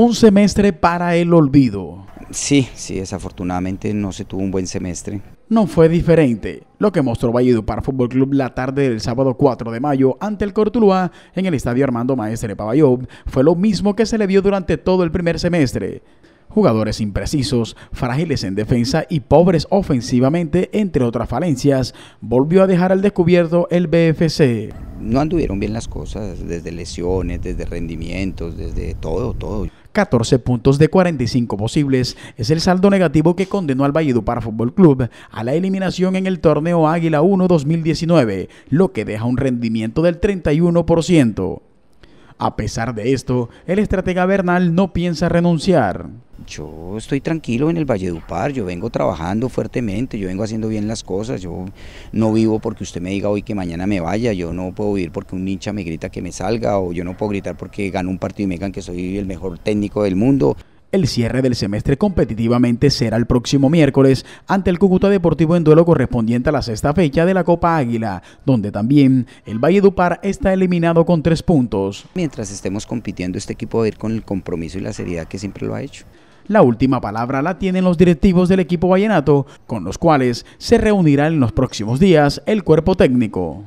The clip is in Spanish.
un semestre para el olvido. Sí, sí, desafortunadamente no se tuvo un buen semestre. No fue diferente lo que mostró para Fútbol Club la tarde del sábado 4 de mayo ante el Cortuluá en el estadio Armando Maestre Pavayob fue lo mismo que se le vio durante todo el primer semestre. Jugadores imprecisos, frágiles en defensa y pobres ofensivamente, entre otras falencias, volvió a dejar al descubierto el BFC no anduvieron bien las cosas, desde lesiones, desde rendimientos, desde todo, todo. 14 puntos de 45 posibles es el saldo negativo que condenó al Valledupar Fútbol Club a la eliminación en el torneo Águila 1 2019, lo que deja un rendimiento del 31%. A pesar de esto, el estratega Bernal no piensa renunciar. Yo estoy tranquilo en el Valle Valledupar, yo vengo trabajando fuertemente, yo vengo haciendo bien las cosas, yo no vivo porque usted me diga hoy que mañana me vaya, yo no puedo vivir porque un hincha me grita que me salga o yo no puedo gritar porque gano un partido y me digan que soy el mejor técnico del mundo. El cierre del semestre competitivamente será el próximo miércoles ante el Cúcuta Deportivo en duelo correspondiente a la sexta fecha de la Copa Águila, donde también el Valledupar está eliminado con tres puntos. Mientras estemos compitiendo, este equipo va a ir con el compromiso y la seriedad que siempre lo ha hecho. La última palabra la tienen los directivos del equipo vallenato, con los cuales se reunirá en los próximos días el cuerpo técnico.